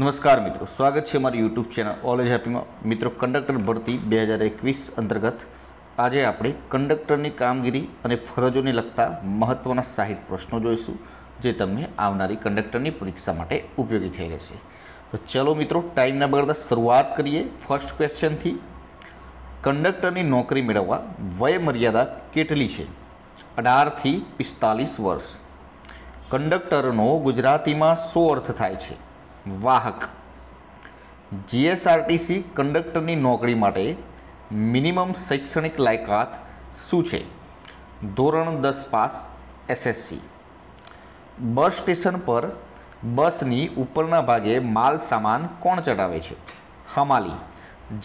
નમસ્કાર મિત્રો સ્વાગત છે મારી યુટ્યુબ ચેનલ એજ હેપીમાં મિત્રો કંડક્ટર ભરતી બે હજાર એકવીસ અંતર્ગત આજે આપણે કંડક્ટરની કામગીરી અને ફરજોને લગતા મહત્ત્વના સાહીઠ પ્રશ્નો જોઈશું જે તમને આવનારી કંડક્ટરની પરીક્ષા માટે ઉપયોગી થઈ રહેશે તો ચલો મિત્રો ટાઈમના બગડતા શરૂઆત કરીએ ફર્સ્ટ ક્વેશ્ચનથી કંડક્ટરની નોકરી મેળવવા વયમર્યાદા કેટલી છે અઢારથી પિસ્તાલીસ વર્ષ કંડક્ટરનો ગુજરાતીમાં શું અર્થ થાય છે વાહક જીએસઆરટીસી કંડક્ટરની નોકરી માટે મિનિમમ શૈક્ષણિક લાયકાત શું છે ધોરણ દસ પાસ એસએસસી બસ સ્ટેશન પર બસની ઉપરના ભાગે માલ સામાન કોણ ચડાવે છે હમાલી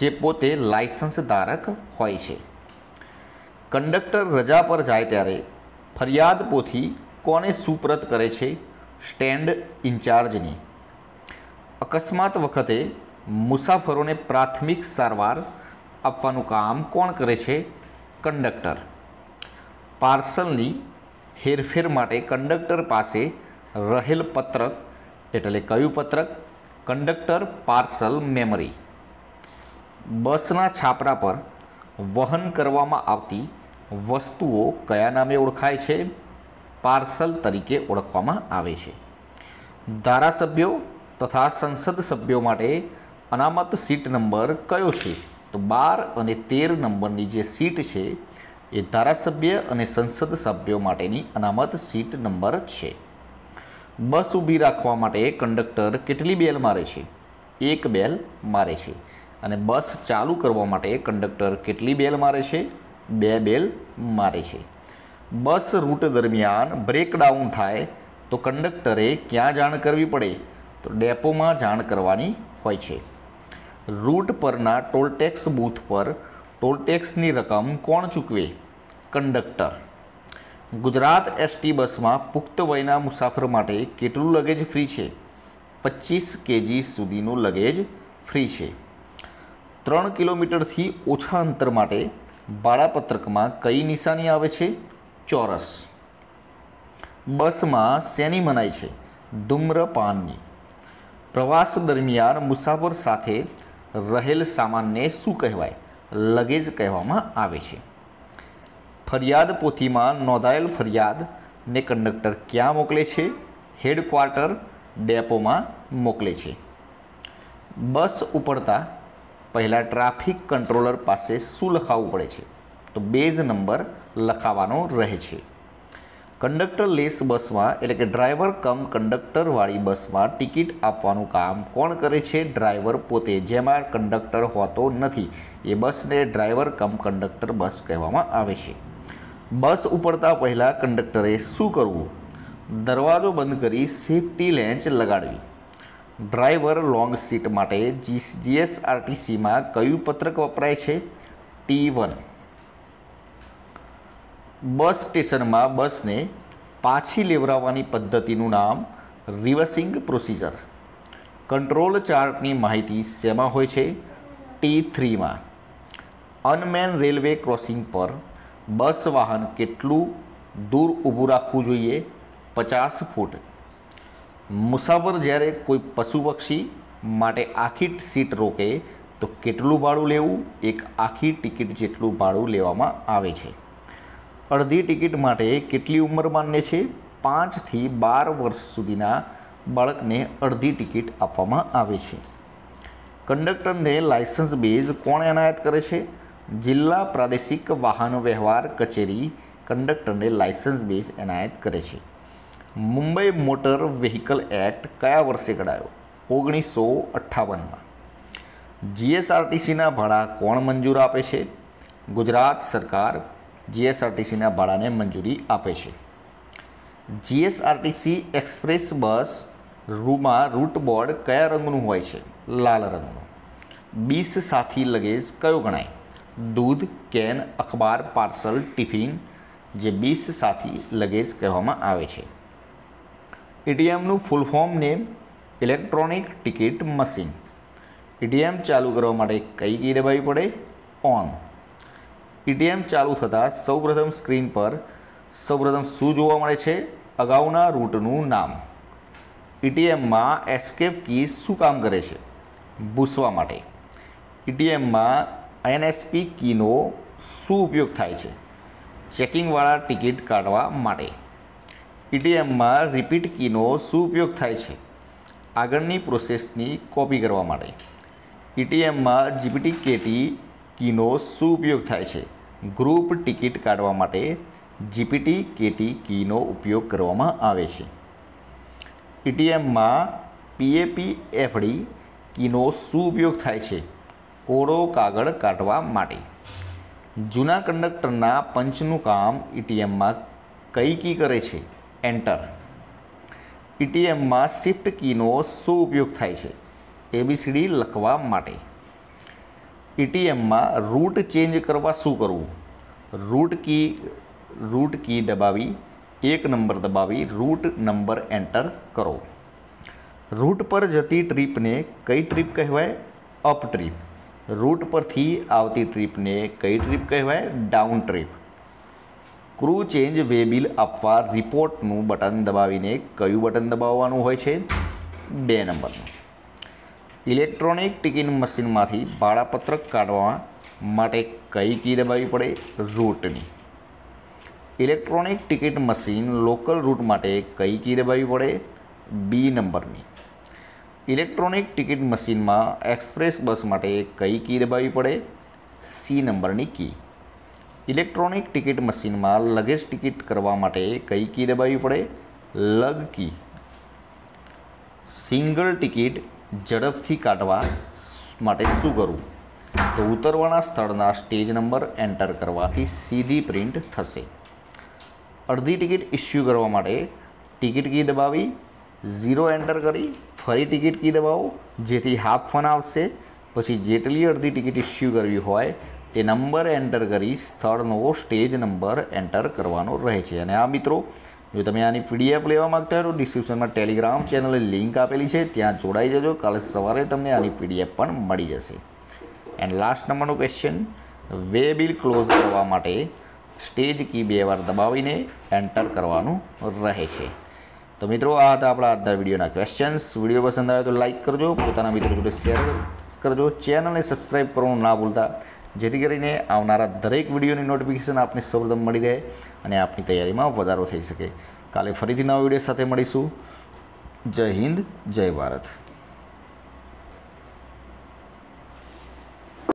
જે પોતે લાયસન્સ ધારક હોય છે કંડક્ટર રજા પર જાય ત્યારે ફરિયાદ પોથી કોને સુપ્રત કરે છે સ્ટેન્ડ ઇન્ચાર્જની અકસ્માત વખતે મુસાફરોને પ્રાથમિક સારવાર આપવાનું કામ કોણ કરે છે કંડક્ટર પાર્સલની હેરફેર માટે કંડક્ટર પાસે રહેલ પત્રક એટલે કયું પત્રક કંડક્ટર પાર્સલ મેમરી બસના છાપરા પર વહન કરવામાં આવતી વસ્તુઓ કયા નામે ઓળખાય છે પાર્સલ તરીકે ઓળખવામાં આવે છે ધારાસભ્યો તથા સંસદ સભ્યો માટે અનામત સીટ નંબર કયો છે તો બાર અને તેર નંબરની જે સીટ છે એ ધારાસભ્ય અને સંસદ સભ્યો માટેની અનામત સીટ નંબર છે બસ ઊભી રાખવા માટે કંડક્ટર કેટલી બેલ મારે છે એક બેલ મારે છે અને બસ ચાલુ કરવા માટે કંડક્ટર કેટલી બેલ મારે છે બે બેલ મારે છે બસ રૂટ દરમિયાન બ્રેકડાઉન થાય તો કંડક્ટરે ક્યાં જાણ કરવી પડે તો ડેપોમાં જાણ કરવાની હોય છે રૂટ પરના ટોલટેક્સ બૂથ પર ટોલટેક્સની રકમ કોણ ચૂકવે કંડક્ટર ગુજરાત એસટી બસમાં પુખ્ત વયના મુસાફર માટે કેટલું લગેજ ફ્રી છે પચીસ કેજી સુધીનું લગેજ ફ્રી છે ત્રણ કિલોમીટરથી ઓછા અંતર માટે ભાડાપત્રકમાં કઈ નિશાની આવે છે ચોરસ બસમાં શેની મનાય છે ધૂમ્રપાનની પ્રવાસ દરમિયાન મુસાફર સાથે રહેલ સામાનને શું કહેવાય લગેજ કહેવામાં આવે છે ફરિયાદ પોથીમાં નોંધાયેલ ફરિયાદને કંડક્ટર ક્યાં મોકલે છે હેડક્વાર્ટર ડેપોમાં મોકલે છે બસ ઉપડતા પહેલાં ટ્રાફિક કંટ્રોલર પાસે શું લખાવવું પડે છે તો બેઝ નંબર લખાવવાનો રહે છે કંડક્ટર લેસ બસમાં એટલે કે ડ્રાઈવર કમ કંડક્ટરવાળી બસમાં ટિકિટ આપવાનું કામ કોણ કરે છે ડ્રાઈવર પોતે જેમાં કંડક્ટર હોતો નથી એ બસને ડ્રાઈવર કમ કંડક્ટર બસ કહેવામાં આવે છે બસ ઉપડતા પહેલાં કંડક્ટરે શું કરવું દરવાજો બંધ કરી સેફટી લેન્ચ લગાડવી ડ્રાઈવર લોંગ સીટ માટે જીએસઆરટીસીમાં કયું પત્રક વપરાય છે ટી વન બસ સ્ટેશનમાં બસને પાછી લેવડાવવાની પદ્ધતિનું નામ રિવર્સિંગ પ્રોસિજર કંટ્રોલ ચાર્ટની માહિતી શેમાં હોય છે ટી થ્રીમાં અનમેન રેલવે ક્રોસિંગ પર બસ વાહન કેટલું દૂર ઊભું રાખવું જોઈએ પચાસ ફૂટ મુસાફર જ્યારે કોઈ પશુ પક્ષી માટે આખી સીટ રોકે તો કેટલું ભાડું લેવું એક આખી ટિકિટ જેટલું ભાડું લેવામાં આવે છે અડધી ટિકિટ માટે કેટલી ઉંમર માન્ય છે પાંચથી બાર વર્ષ સુધીના બાળકને અડધી ટિકિટ આપવામાં આવે છે કંડક્ટરને લાયસન્સ બેઝ કોણ એનાયત કરે છે જિલ્લા પ્રાદેશિક વાહન વ્યવહાર કચેરી કંડક્ટરને લાયસન્સ બેઝ એનાયત કરે છે મુંબઈ મોટર વ્હીકલ એક્ટ કયા વર્ષે ઘડાયો ઓગણીસો અઠ્ઠાવનમાં જીએસઆરટીસીના ભાડા કોણ મંજૂર આપે છે ગુજરાત સરકાર જીએસઆરટીસીના ભાડાને મંજૂરી આપે છે જીએસઆરટીસી એક્સપ્રેસ બસ રૂમાં રૂટ બોર્ડ કયા રંગનું હોય છે લાલ રંગનું બીસ સાથી લગેજ કયો ગણાય દૂધ કેન અખબાર પાર્સલ ટિફિન જે બીસ સાથી લગેજ કહેવામાં આવે છે એટીએમનું full form name electronic ticket machine ATM ચાલુ કરવા માટે કઈ કી દબાવવી પડે ઓન ટીટીએમ ચાલુ થતાં સૌપ્રથમ સ્ક્રીન પર સૌપ્રથમ શું જોવા મળે છે અગાઉના રૂટનું નામ ઈટીએમમાં એસ્કેપ કી શું કામ કરે છે ભૂસવા માટે ઈટીએમમાં એનએસપી કીનો શું ઉપયોગ થાય છે ચેકિંગવાળા ટિકિટ કાઢવા માટે ઈટીએમમાં રિપીટ કીનો શું ઉપયોગ થાય છે આગળની પ્રોસેસની કોપી કરવા માટે ઈટીએમમાં જીપીટી કેટી કીનો ઉપયોગ થાય છે ગ્રુપ ટિકિટ કાઢવા માટે જીપીટી કેટી કીનો ઉપયોગ કરવામાં આવે છે ઈટીએમમાં પીએપી એફડી કીનો ઉપયોગ થાય છે કોરો કાગળ કાઢવા માટે જૂના કંડક્ટરના પંચનું કામ ઈટીએમમાં કઈ કી કરે છે એન્ટર ઈટીએમમાં શિફ્ટ કીનો શું ઉપયોગ થાય છે એબીસીડી લખવા માટે એટીએમમાં રૂટ ચેન્જ કરવા શું કરવું રૂટ કી રૂટ કી દબાવી એક નંબર દબાવી રૂટ નંબર એન્ટર કરો રૂટ પર જતી ટ્રીપને કઈ ટ્રીપ કહેવાય અપ ટ્રીપ રૂટ પરથી આવતી ટ્રીપને કઈ ટ્રીપ કહેવાય down trip crew change way bill આપવા રિપોર્ટનું બટન દબાવીને કયું બટન દબાવવાનું હોય છે બે નંબરનું ઇલેક્ટ્રોનિક ટિકિટ મશીનમાંથી ભાડાપત્રક કાઢવા માટે કઈ કી દબાવી પડે રૂટની electronic ticket machine local route માટે કઈ કી દબાવી પડે બી નંબરની ઇલેક્ટ્રોનિક ટિકિટ મશીનમાં એક્સપ્રેસ બસ માટે કઈ કી દબાવી પડે સી નંબરની કી ઇલેક્ટ્રોનિક ટિકિટ મશીનમાં લગેજ ટિકિટ કરવા માટે કઈ કી દબાવી પડે લગ કી સિંગલ ટિકિટ ઝડપથી કાઢવા માટે શું કરવું તો ઉતરવાના સ્થળના સ્ટેજ નંબર એન્ટર કરવાથી સીધી પ્રિન્ટ થશે અડધી ટિકિટ ઇસ્યુ કરવા માટે ટિકિટ કી દબાવી ઝીરો એન્ટર કરી ફરી ટિકિટ કી દબાવો જેથી હાફ ફોન આવશે પછી જેટલી અડધી ટિકિટ ઇસ્યુ કરવી હોય તે નંબર એન્ટર કરી સ્થળનો સ્ટેજ નંબર એન્ટર કરવાનો રહે છે અને આ મિત્રો જો તમે આની પીડીએફ લેવા માગતા હો તો ડિસ્ક્રિપ્શનમાં ટેલિગ્રામ ચેનલે લિંક આપેલી છે ત્યાં જોડાઈ જજો કાલે સવારે તમને આની પીડીએફ પણ મળી જશે એન્ડ લાસ્ટ નંબરનો ક્વેશ્ચન વે બિલ ક્લોઝ કરવા માટે સ્ટેજ કી બે વાર દબાવીને એન્ટર કરવાનું રહે છે તો મિત્રો આ હતા આપણા આજના વિડીયોના ક્વેશ્ચન્સ વિડીયો પસંદ આવે તો લાઇક કરજો પોતાના મિત્રો જોડે શેર કરજો ચેનલને સબસ્ક્રાઈબ કરવાનું ના ભૂલતા જેથી કરીને આવનારા દરેક વિડીયોની નોટિફિકેશન આપને સૌપ્રથમ મળી જાય અને આપની તૈયારીમાં વધારો થઈ શકે કાલે ફરીથી નવા વિડીયો સાથે મળીશું જય હિન્દ જય ભારત